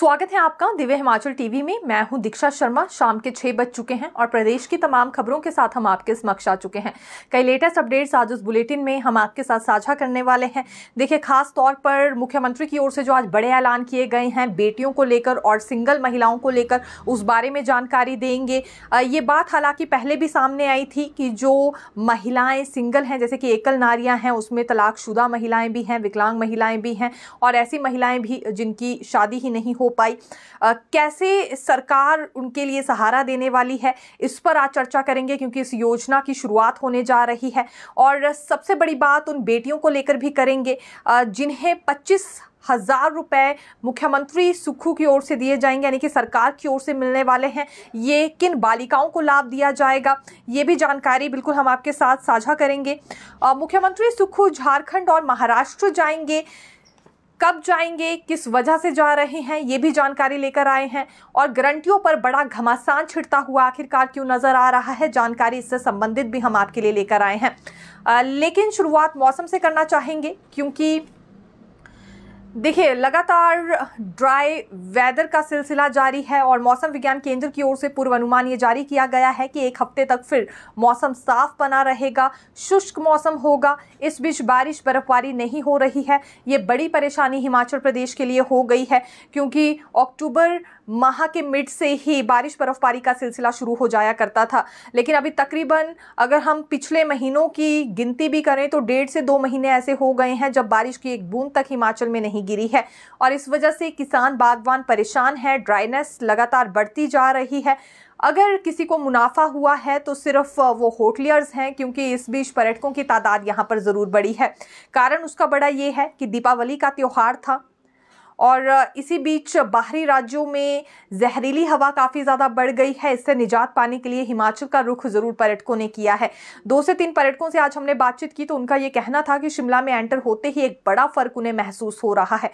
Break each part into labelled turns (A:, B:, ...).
A: स्वागत है आपका दिव्य हिमाचल टीवी में मैं हूं दीक्षा शर्मा शाम के छह बज चुके हैं और प्रदेश की तमाम खबरों के साथ हम आपके समक्ष आ चुके हैं कई लेटेस्ट अपडेट्स आज उस बुलेटिन में हम आपके साथ साझा करने वाले हैं देखिए खास तौर पर मुख्यमंत्री की ओर से जो आज बड़े ऐलान किए गए हैं बेटियों को लेकर और सिंगल महिलाओं को लेकर उस बारे में जानकारी देंगे ये बात हालांकि पहले भी सामने आई थी कि जो महिलाएं सिंगल हैं जैसे कि एकल नारियाँ हैं उसमें तलाकशुदा महिलाएं भी हैं विकलांग महिलाएं भी हैं और ऐसी महिलाएं भी जिनकी शादी ही नहीं हो पाई आ, कैसे सरकार उनके लिए सहारा देने वाली है इस पर आज चर्चा करेंगे क्योंकि इस योजना की शुरुआत होने जा रही है और सबसे बड़ी बात उन बेटियों को लेकर भी करेंगे जिन्हें पच्चीस हज़ार रुपए मुख्यमंत्री सुखू की ओर से दिए जाएंगे यानी कि सरकार की ओर से मिलने वाले हैं ये किन बालिकाओं को लाभ दिया जाएगा ये भी जानकारी बिल्कुल हम आपके साथ साझा करेंगे मुख्यमंत्री सुखू झारखंड और महाराष्ट्र जाएंगे कब जाएंगे किस वजह से जा रहे हैं ये भी जानकारी लेकर आए हैं और गारंटियों पर बड़ा घमासान छिड़ता हुआ आखिरकार क्यों नजर आ रहा है जानकारी इससे संबंधित भी हम आपके लिए लेकर आए हैं लेकिन शुरुआत मौसम से करना चाहेंगे क्योंकि देखिए लगातार ड्राई वेदर का सिलसिला जारी है और मौसम विज्ञान केंद्र की ओर से पूर्व अनुमान ये जारी किया गया है कि एक हफ्ते तक फिर मौसम साफ बना रहेगा शुष्क मौसम होगा इस बीच बारिश बर्फबारी नहीं हो रही है ये बड़ी परेशानी हिमाचल प्रदेश के लिए हो गई है क्योंकि अक्टूबर माह के मिड से ही बारिश बर्फबारी का सिलसिला शुरू हो जाया करता था लेकिन अभी तकरीबन अगर हम पिछले महीनों की गिनती भी करें तो डेढ़ से दो महीने ऐसे हो गए हैं जब बारिश की एक बूंद तक हिमाचल में नहीं गिरी है और इस वजह से किसान बागवान परेशान है ड्राइनेस लगातार बढ़ती जा रही है अगर किसी को मुनाफा हुआ है तो सिर्फ वो होटलियर्स हैं क्योंकि इस बीच पर्यटकों की तादाद यहाँ पर ज़रूर बढ़ी है कारण उसका बड़ा ये है कि दीपावली का त्यौहार था और इसी बीच बाहरी राज्यों में जहरीली हवा काफ़ी ज़्यादा बढ़ गई है इससे निजात पाने के लिए हिमाचल का रुख ज़रूर पर्यटकों ने किया है दो से तीन पर्यटकों से आज हमने बातचीत की तो उनका ये कहना था कि शिमला में एंटर होते ही एक बड़ा फ़र्क उन्हें महसूस हो रहा है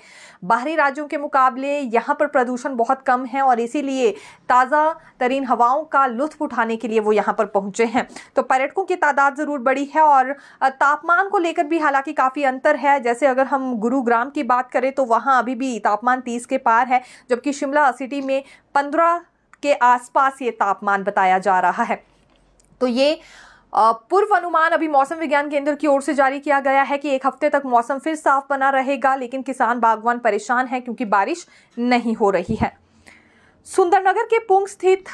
A: बाहरी राज्यों के मुकाबले यहाँ पर प्रदूषण बहुत कम है और इसीलिए ताज़ा तरीन हवाओं का लुत्फ उठाने के लिए वो यहाँ पर पहुँचे हैं तो पर्यटकों की तादाद ज़रूर बढ़ी है और तापमान को लेकर भी हालांकि काफ़ी अंतर है जैसे अगर हम गुरुग्राम की बात करें तो वहाँ अभी भी सिटी तापमान 30 के पार है जबकि शिमला सिटी में 15 के आसपास ये तापमान बताया जा रहा है तो ये पूर्व अनुमान अभी मौसम विज्ञान केंद्र की ओर से जारी किया गया है कि एक हफ्ते तक मौसम फिर साफ बना रहेगा लेकिन किसान बागवान परेशान हैं क्योंकि बारिश नहीं हो रही है सुंदरनगर के पुंग स्थित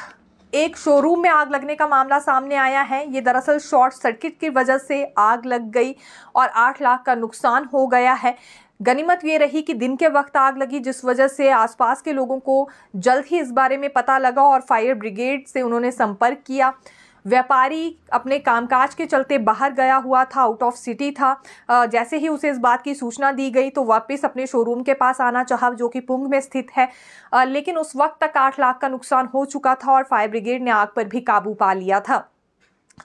A: एक शोरूम में आग लगने का मामला सामने आया है ये दरअसल शॉर्ट सर्किट की वजह से आग लग गई और आठ लाख का नुकसान हो गया है गनीमत ये रही कि दिन के वक्त आग लगी जिस वजह से आसपास के लोगों को जल्द ही इस बारे में पता लगा और फायर ब्रिगेड से उन्होंने संपर्क किया व्यापारी अपने कामकाज के चलते बाहर गया हुआ था आउट ऑफ सिटी था जैसे ही उसे इस बात की सूचना दी गई तो वापस अपने शोरूम के पास आना चाह जो कि पुंग में स्थित है लेकिन उस वक्त तक आठ लाख का नुकसान हो चुका था और फायर ब्रिगेड ने आग पर भी काबू पा लिया था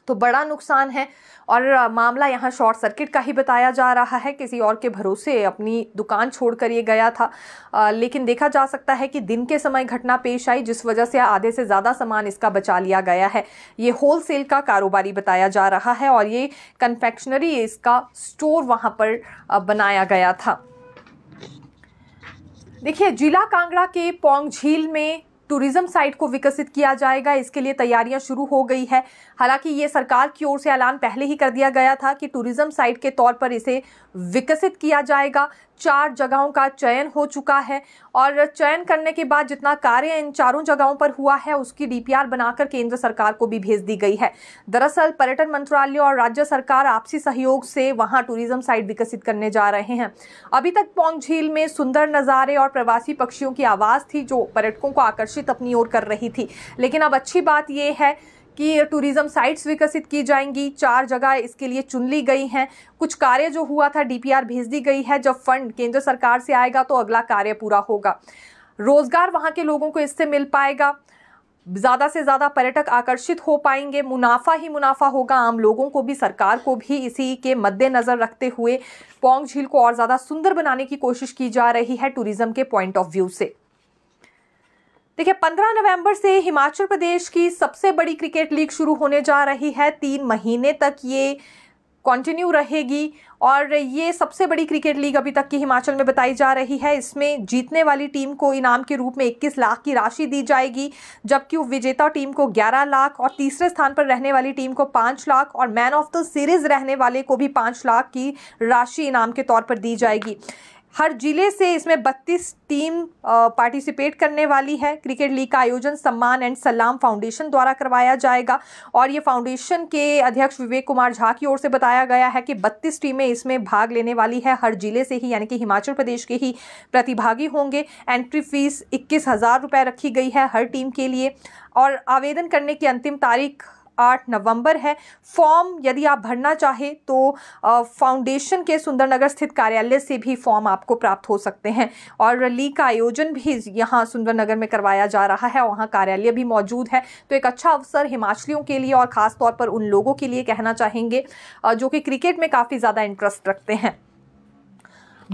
A: तो बड़ा नुकसान है और मामला यहाँ शॉर्ट सर्किट का ही बताया जा रहा है किसी और के भरोसे अपनी दुकान छोड़कर ये गया था आ, लेकिन देखा जा सकता है कि दिन के समय घटना पेश आई जिस वजह से आधे से ज़्यादा सामान इसका बचा लिया गया है ये होलसेल का कारोबारी बताया जा रहा है और ये कन्फेक्शनरी इसका स्टोर वहाँ पर बनाया गया था देखिए जिला कांगड़ा के पोंग झील में टूरिज्म साइट को विकसित किया जाएगा इसके लिए तैयारियां शुरू हो गई है हालांकि ये सरकार की ओर से ऐलान पहले ही कर दिया गया था कि टूरिज्म साइट के तौर पर इसे विकसित किया जाएगा चार जगहों का चयन हो चुका है और चयन करने के बाद जितना कार्य इन चारों जगहों पर हुआ है उसकी डीपीआर बनाकर केंद्र सरकार को भी भेज दी गई है दरअसल पर्यटन मंत्रालय और राज्य सरकार आपसी सहयोग से वहां टूरिज्म साइट विकसित करने जा रहे हैं अभी तक पौंग झील में सुंदर नज़ारे और प्रवासी पक्षियों की आवाज़ थी जो पर्यटकों को आकर्षित आकर्षित अपनी ओर कर रही थी लेकिन अब अच्छी बात ये है कि टूरिज्म साइट्स विकसित की जाएंगी चार जगह इसके लिए चुन ली गई हैं कुछ कार्य जो हुआ था डीपीआर भेज दी गई है जब फंड केंद्र सरकार से आएगा तो अगला कार्य पूरा होगा रोजगार वहां के लोगों को इससे मिल पाएगा ज़्यादा से ज़्यादा पर्यटक आकर्षित हो पाएंगे मुनाफा ही मुनाफा होगा आम लोगों को भी सरकार को भी इसी के मद्देनज़र रखते हुए पोंग झील को और ज़्यादा सुंदर बनाने की कोशिश की जा रही है टूरिज़्म के पॉइंट ऑफ व्यू से देखिए 15 नवंबर से हिमाचल प्रदेश की सबसे बड़ी क्रिकेट लीग शुरू होने जा रही है तीन महीने तक ये कंटिन्यू रहेगी और ये सबसे बड़ी क्रिकेट लीग अभी तक की हिमाचल में बताई जा रही है इसमें जीतने वाली टीम को इनाम के रूप में 21 लाख की राशि दी जाएगी जबकि विजेता टीम को 11 लाख और तीसरे स्थान पर रहने वाली टीम को 5 लाख और मैन ऑफ द सीरीज रहने वाले को भी 5 लाख की राशि इनाम के तौर पर दी जाएगी हर जिले से इसमें 32 टीम पार्टिसिपेट करने वाली है क्रिकेट लीग का आयोजन सम्मान एंड सलाम फाउंडेशन द्वारा करवाया जाएगा और ये फाउंडेशन के अध्यक्ष विवेक कुमार झा की ओर से बताया गया है कि 32 टीमें इसमें भाग लेने वाली है हर जिले से ही यानी कि हिमाचल प्रदेश के ही प्रतिभागी होंगे एंट्री फीस इक्कीस हज़ार रुपये रखी गई है हर टीम के लिए और आवेदन करने की अंतिम तारीख आठ नवंबर है फॉर्म यदि आप भरना चाहें तो फाउंडेशन के सुंदरनगर स्थित कार्यालय से भी फॉर्म आपको प्राप्त हो सकते हैं और रैली का आयोजन भी यहाँ सुंदरनगर में करवाया जा रहा है वहाँ कार्यालय भी मौजूद है तो एक अच्छा अवसर हिमाचलियों के लिए और ख़ास तौर पर उन लोगों के लिए कहना चाहेंगे जो कि क्रिकेट में काफ़ी ज़्यादा इंटरेस्ट रखते हैं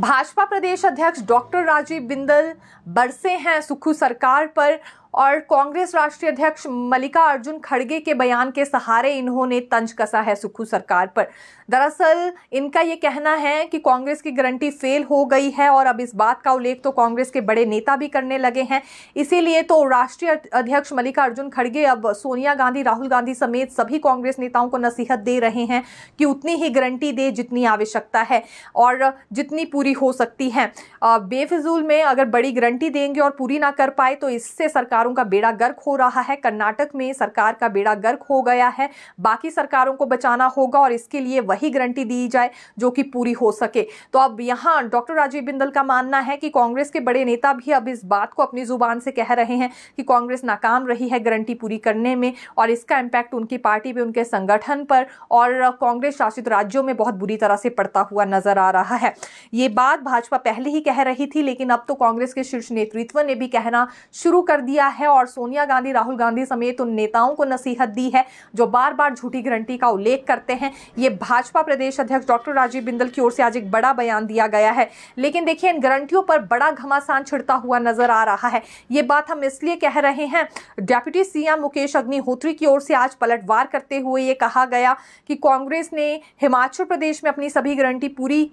A: भाजपा प्रदेश अध्यक्ष डॉक्टर राजीव बिंदल बरसे हैं सुखू सरकार पर और कांग्रेस राष्ट्रीय अध्यक्ष मल्लिका अर्जुन खड़गे के बयान के सहारे इन्होंने तंज कसा है सुखू सरकार पर दरअसल इनका ये कहना है कि कांग्रेस की गारंटी फेल हो गई है और अब इस बात का उल्लेख तो कांग्रेस के बड़े नेता भी करने लगे हैं इसीलिए तो राष्ट्रीय अध्यक्ष मल्लिका अर्जुन खड़गे अब सोनिया गांधी राहुल गांधी समेत सभी कांग्रेस नेताओं को नसीहत दे रहे हैं कि उतनी ही गारंटी दे जितनी आवश्यकता है और जितनी पूरी हो सकती है बेफिजूल में अगर बड़ी गारंटी देंगे और पूरी ना कर पाए तो इससे सरकार सरकारों का बेड़ा गर्क हो रहा है कर्नाटक में सरकार का बेड़ा गर्क हो गया है बाकी सरकारों को बचाना होगा और इसके लिए वही गारंटी दी जाए जो कि पूरी हो सके तो अब यहाँ डॉक्टर राजीव बिंदल का मानना है कि कांग्रेस के बड़े नेता भी अब इस बात को अपनी जुबान से कह रहे हैं कि कांग्रेस नाकाम रही है गारंटी पूरी करने में और इसका इम्पैक्ट उनकी पार्टी पर उनके संगठन पर और कांग्रेस शासित राज्यों में बहुत बुरी तरह से पड़ता हुआ नजर आ रहा है ये बात भाजपा पहले ही कह रही थी लेकिन अब तो कांग्रेस के शीर्ष नेतृत्व ने भी कहना शुरू कर दिया है और सोनिया गांधी राहुल गांधी समेत उन नेताओं को नसीहत दी है जो बार बार झूठी गारंटी का उल्लेख करते हैं ये भाजपा प्रदेश अध्यक्ष डॉक्टर राजीव बिंदल की ओर से आज एक बड़ा बयान दिया गया है लेकिन देखिए इन गारंटियों पर बड़ा घमासान छिड़ता हुआ नजर आ रहा है ये बात हम इसलिए कह रहे हैं डेप्यूटी सीएम मुकेश अग्निहोत्री की ओर से आज पलटवार करते हुए ये कहा गया कि कांग्रेस ने हिमाचल प्रदेश में अपनी सभी गारंटी पूरी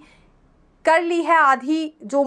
A: कर ली है आधी जो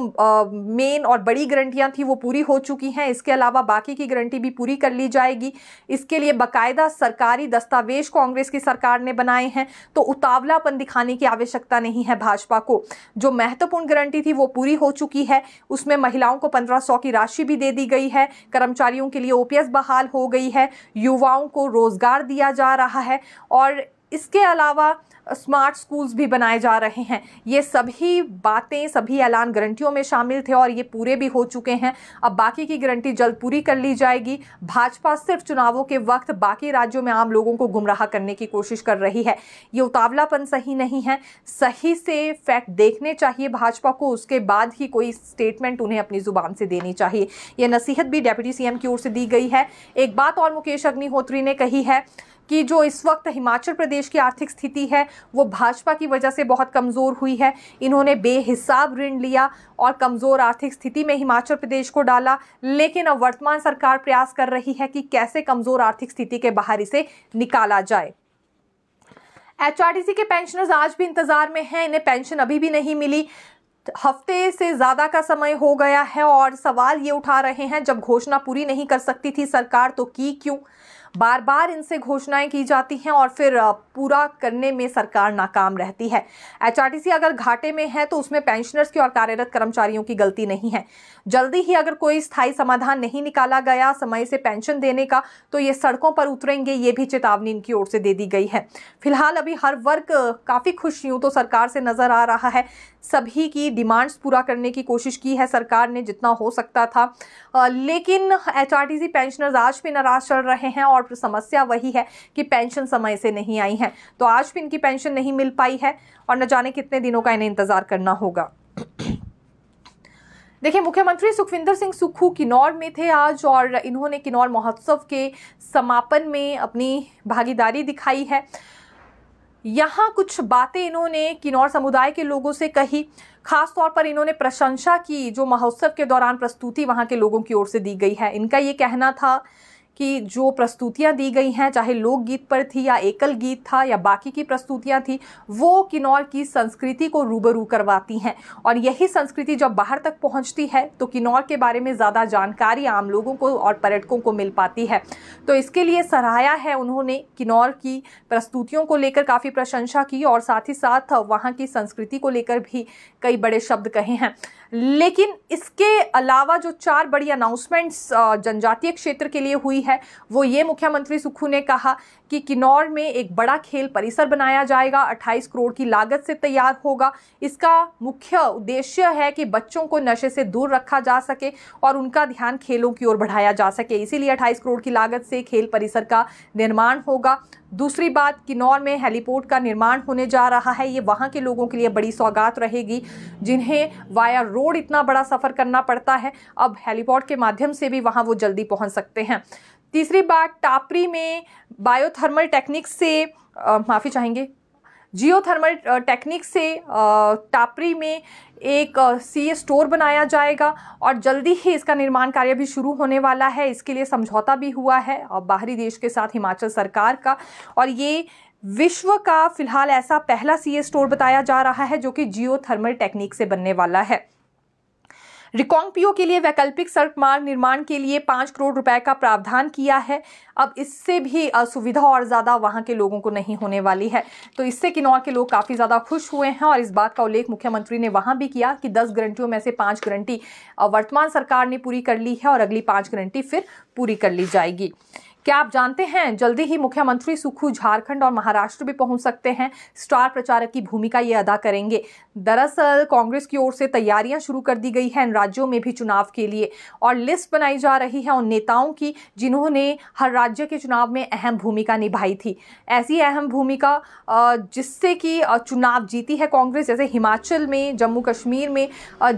A: मेन और बड़ी गारंटियाँ थी वो पूरी हो चुकी हैं इसके अलावा बाकी की गारंटी भी पूरी कर ली जाएगी इसके लिए बाकायदा सरकारी दस्तावेज कांग्रेस की सरकार ने बनाए हैं तो उतावलापन दिखाने की आवश्यकता नहीं है भाजपा को जो महत्वपूर्ण गारंटी थी वो पूरी हो चुकी है उसमें महिलाओं को पंद्रह सौ की राशि भी दे दी गई है कर्मचारियों के लिए ओ बहाल हो गई है युवाओं को रोजगार दिया जा रहा है और इसके अलावा स्मार्ट स्कूल्स भी बनाए जा रहे हैं ये सभी बातें सभी ऐलान गारंटियों में शामिल थे और ये पूरे भी हो चुके हैं अब बाकी की गारंटी जल्द पूरी कर ली जाएगी भाजपा सिर्फ चुनावों के वक्त बाकी राज्यों में आम लोगों को गुमराह करने की कोशिश कर रही है ये उतावलापन सही नहीं है सही से फैक्ट देखने चाहिए भाजपा को उसके बाद ही कोई स्टेटमेंट उन्हें अपनी ज़ुबान से देनी चाहिए यह नसीहत भी डेप्यूटी सी की ओर से दी गई है एक बात और मुकेश अग्निहोत्री ने कही है कि जो इस वक्त हिमाचल प्रदेश की आर्थिक स्थिति है वो भाजपा की वजह से बहुत कमज़ोर हुई है इन्होंने बेहिसाब ऋण लिया और कमज़ोर आर्थिक स्थिति में हिमाचल प्रदेश को डाला लेकिन अब वर्तमान सरकार प्रयास कर रही है कि कैसे कमज़ोर आर्थिक स्थिति के बाहर इसे निकाला जाए एच के पेंशनर्स आज भी इंतज़ार में हैं इन्हें पेंशन अभी भी नहीं मिली हफ्ते से ज़्यादा का समय हो गया है और सवाल ये उठा रहे हैं जब घोषणा पूरी नहीं कर सकती थी सरकार तो की क्यों बार बार इनसे घोषणाएं की जाती हैं और फिर पूरा करने में सरकार नाकाम रहती है एचआरटीसी अगर घाटे में है तो उसमें पेंशनर्स की और कार्यरत कर्मचारियों की गलती नहीं है जल्दी ही अगर कोई स्थायी समाधान नहीं निकाला गया समय से पेंशन देने का तो ये सड़कों पर उतरेंगे ये भी चेतावनी इनकी ओर से दे दी गई है फिलहाल अभी हर वर्ग काफ़ी खुश यूँ तो सरकार से नज़र आ रहा है सभी की डिमांड्स पूरा करने की कोशिश की है सरकार ने जितना हो सकता था लेकिन एच पेंशनर्स आज भी नाराज़ चल रहे हैं और और समस्या वही है कि पेंशन समय से नहीं आई है तो आज भी इनकी पेंशन नहीं मिल पाई है और न जाने कितने दिनों का इन्हें इंतज़ार करना होगा देखिए मुख्यमंत्री सुखविंदर सिंह सुक्खू किन्नौर में थे आज और इन्होंने किन्नौर महोत्सव के समापन में अपनी भागीदारी दिखाई है यहाँ कुछ बातें इन्होंने किन्नौर समुदाय के लोगों से कही खास तौर पर इन्होंने प्रशंसा की जो महोत्सव के दौरान प्रस्तुति वहाँ के लोगों की ओर से दी गई है इनका ये कहना था कि जो प्रस्तुतियाँ दी गई हैं चाहे लोकगीत पर थी या एकल गीत था या बाकी की प्रस्तुतियाँ थी वो किन्नौर की संस्कृति को रूबरू करवाती हैं और यही संस्कृति जब बाहर तक पहुँचती है तो किन्नौर के बारे में ज़्यादा जानकारी आम लोगों को और पर्यटकों को मिल पाती है तो इसके लिए सराहाया है उन्होंने किन्नौर की प्रस्तुतियों को लेकर काफ़ी प्रशंसा की और साथ ही साथ वहाँ की संस्कृति को लेकर भी कई बड़े शब्द कहे हैं लेकिन इसके अलावा जो चार बड़ी अनाउंसमेंट्स जनजातीय क्षेत्र के लिए हुई है वो ये मुख्यमंत्री सुखू ने कहा कि किन्नौर में एक बड़ा खेल परिसर बनाया जाएगा 28 करोड़ की लागत से तैयार होगा इसका मुख्य उद्देश्य है कि बच्चों को नशे से दूर रखा जा सके और उनका ध्यान खेलों की ओर बढ़ाया जा सके इसीलिए अट्ठाईस करोड़ की लागत से खेल परिसर का निर्माण होगा दूसरी बात किन्नौर में हेलीपोर्ट का निर्माण होने जा रहा है ये वहाँ के लोगों के लिए बड़ी सौगात रहेगी जिन्हें वाया रोड इतना बड़ा सफ़र करना पड़ता है अब हेलीपोर्ट के माध्यम से भी वहाँ वो जल्दी पहुँच सकते हैं तीसरी बात टापरी में बायोथर्मल टेक्निक से माफ़ी चाहेंगे जियोथर्मल टेक्निक से टापरी में एक सी स्टोर बनाया जाएगा और जल्दी ही इसका निर्माण कार्य भी शुरू होने वाला है इसके लिए समझौता भी हुआ है और बाहरी देश के साथ हिमाचल सरकार का और ये विश्व का फिलहाल ऐसा पहला सी स्टोर बताया जा रहा है जो कि जियो थर्मल टेक्निक से बनने वाला है रिकॉन्गपियो के लिए वैकल्पिक सड़क मार्ग निर्माण के लिए पाँच करोड़ रुपए का प्रावधान किया है अब इससे भी सुविधा और ज़्यादा वहाँ के लोगों को नहीं होने वाली है तो इससे किन्नौर के लोग काफ़ी ज़्यादा खुश हुए हैं और इस बात का उल्लेख मुख्यमंत्री ने वहाँ भी किया कि दस गारंटियों में से पाँच गारंटी वर्तमान सरकार ने पूरी कर ली है और अगली पाँच गारंटी फिर पूरी कर ली जाएगी क्या आप जानते हैं जल्दी ही मुख्यमंत्री सुखू झारखंड और महाराष्ट्र भी पहुंच सकते हैं स्टार प्रचारक की भूमिका ये अदा करेंगे दरअसल कांग्रेस की ओर से तैयारियां शुरू कर दी गई हैं राज्यों में भी चुनाव के लिए और लिस्ट बनाई जा रही है उन नेताओं की जिन्होंने हर राज्य के चुनाव में अहम भूमिका निभाई थी ऐसी अहम भूमिका जिससे कि चुनाव जीती है कांग्रेस जैसे हिमाचल में जम्मू कश्मीर में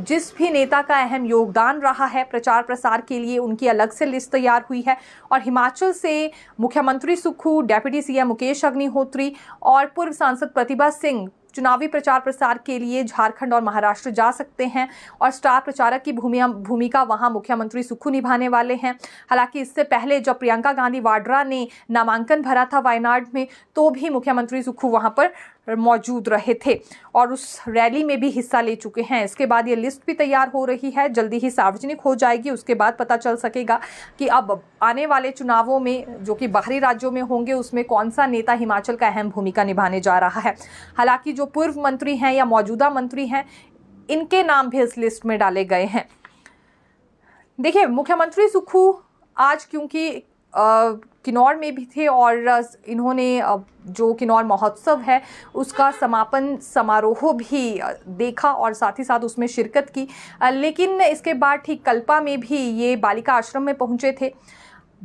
A: जिस भी नेता का अहम योगदान रहा है प्रचार प्रसार के लिए उनकी अलग से लिस्ट तैयार हुई है और हिमाचल से मुख्यमंत्री सुक्खू डेप्यूटी सीएम मुकेश अग्निहोत्री और पूर्व सांसद प्रतिभा सिंह चुनावी प्रचार प्रसार के लिए झारखंड और महाराष्ट्र जा सकते हैं और स्टार प्रचारक की भूमिका वहां मुख्यमंत्री सुक्खू निभाने वाले हैं हालांकि इससे पहले जब प्रियंका गांधी वाड्रा ने नामांकन भरा था वायनाड में तो भी मुख्यमंत्री सुक्खू वहां पर मौजूद रहे थे और उस रैली में भी हिस्सा ले चुके हैं इसके बाद ये लिस्ट भी तैयार हो रही है जल्दी ही सार्वजनिक हो जाएगी उसके बाद पता चल सकेगा कि अब आने वाले चुनावों में जो कि बाहरी राज्यों में होंगे उसमें कौन सा नेता हिमाचल का अहम भूमिका निभाने जा रहा है हालांकि जो पूर्व मंत्री हैं या मौजूदा मंत्री हैं इनके नाम भी इस लिस्ट में डाले गए हैं देखिए मुख्यमंत्री सुखू आज क्योंकि किन्नौर में भी थे और इन्होंने जो किन्नौर महोत्सव है उसका समापन समारोह भी देखा और साथ ही साथ उसमें शिरकत की लेकिन इसके बाद ठीक कल्पा में भी ये बालिका आश्रम में पहुँचे थे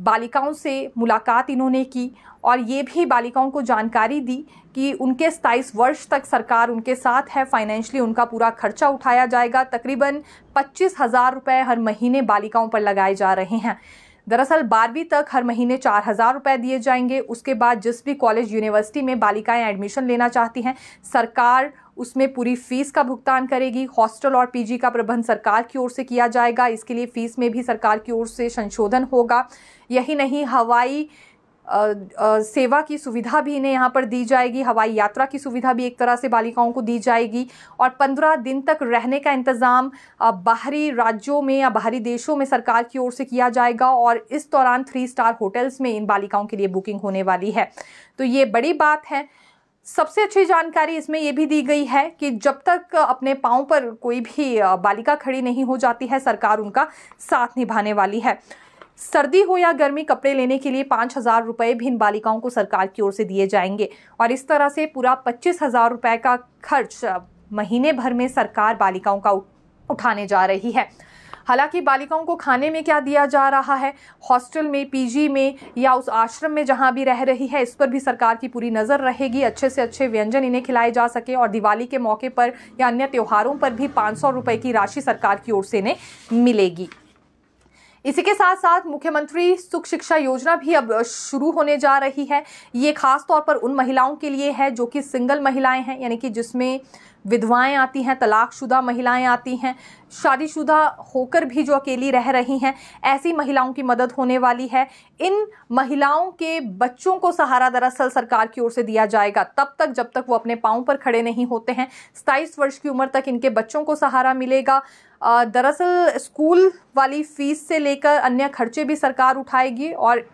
A: बालिकाओं से मुलाकात इन्होंने की और ये भी बालिकाओं को जानकारी दी कि उनके सताईस वर्ष तक सरकार उनके साथ है फाइनेंशली उनका पूरा खर्चा उठाया जाएगा तकरीबन पच्चीस हज़ार रुपये हर महीने बालिकाओं पर लगाए जा रहे हैं दरअसल बारहवीं तक हर महीने चार हज़ार रुपये दिए जाएंगे उसके बाद जिस भी कॉलेज यूनिवर्सिटी में बालिकाएं एडमिशन लेना चाहती हैं सरकार उसमें पूरी फीस का भुगतान करेगी हॉस्टल और पीजी का प्रबंध सरकार की ओर से किया जाएगा इसके लिए फीस में भी सरकार की ओर से संशोधन होगा यही नहीं हवाई आ, आ, सेवा की सुविधा भी इन्हें यहाँ पर दी जाएगी हवाई यात्रा की सुविधा भी एक तरह से बालिकाओं को दी जाएगी और पंद्रह दिन तक रहने का इंतज़ाम बाहरी राज्यों में या बाहरी देशों में सरकार की ओर से किया जाएगा और इस दौरान थ्री स्टार होटल्स में इन बालिकाओं के लिए बुकिंग होने वाली है तो ये बड़ी बात है सबसे अच्छी जानकारी इसमें यह भी दी गई है कि जब तक अपने पाँव पर कोई भी बालिका खड़ी नहीं हो जाती है सरकार उनका साथ निभाने वाली है सर्दी हो या गर्मी कपड़े लेने के लिए पाँच हजार रुपये भी इन बालिकाओं को सरकार की ओर से दिए जाएंगे और इस तरह से पूरा पच्चीस हजार रुपये का खर्च महीने भर में सरकार बालिकाओं का उठाने जा रही है हालांकि बालिकाओं को खाने में क्या दिया जा रहा है हॉस्टल में पीजी में या उस आश्रम में जहां भी रह रही है इस पर भी सरकार की पूरी नज़र रहेगी अच्छे से अच्छे व्यंजन इन्हें खिलाए जा सके और दिवाली के मौके पर या अन्य त्योहारों पर भी पाँच सौ की राशि सरकार की ओर से इन्हें मिलेगी इसी के साथ साथ मुख्यमंत्री सुख शिक्षा योजना भी अब शुरू होने जा रही है ये खास तौर पर उन महिलाओं के लिए है जो कि सिंगल महिलाएं हैं यानी कि जिसमें विधवाएं आती हैं तलाकशुदा महिलाएं आती हैं शादीशुदा होकर भी जो अकेली रह रही हैं ऐसी महिलाओं की मदद होने वाली है इन महिलाओं के बच्चों को सहारा दरअसल सरकार की ओर से दिया जाएगा तब तक जब तक वो अपने पाँव पर खड़े नहीं होते हैं सताईस वर्ष की उम्र तक इनके बच्चों को सहारा मिलेगा दरअसल स्कूल वाली फ़ीस से लेकर अन्य खर्चे भी सरकार उठाएगी और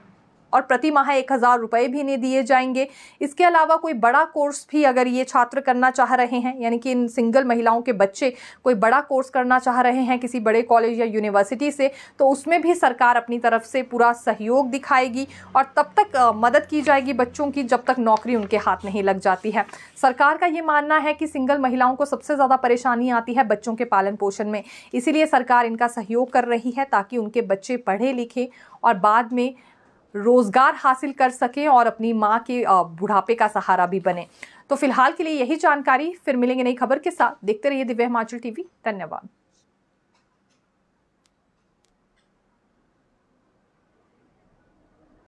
A: और प्रति माह एक हज़ार रुपये भी इन्हें दिए जाएंगे इसके अलावा कोई बड़ा कोर्स भी अगर ये छात्र करना चाह रहे हैं यानी कि इन सिंगल महिलाओं के बच्चे कोई बड़ा कोर्स करना चाह रहे हैं किसी बड़े कॉलेज या यूनिवर्सिटी से तो उसमें भी सरकार अपनी तरफ से पूरा सहयोग दिखाएगी और तब तक मदद की जाएगी बच्चों की जब तक नौकरी उनके हाथ नहीं लग जाती है सरकार का ये मानना है कि सिंगल महिलाओं को सबसे ज़्यादा परेशानी आती है बच्चों के पालन पोषण में इसीलिए सरकार इनका सहयोग कर रही है ताकि उनके बच्चे पढ़े लिखें और बाद में रोज़गार हासिल कर सकें और अपनी माँ के बुढ़ापे का सहारा भी बने तो फिलहाल के लिए यही जानकारी फिर मिलेंगे नई खबर के साथ देखते रहिए दिव्य हिमाचल टीवी धन्यवाद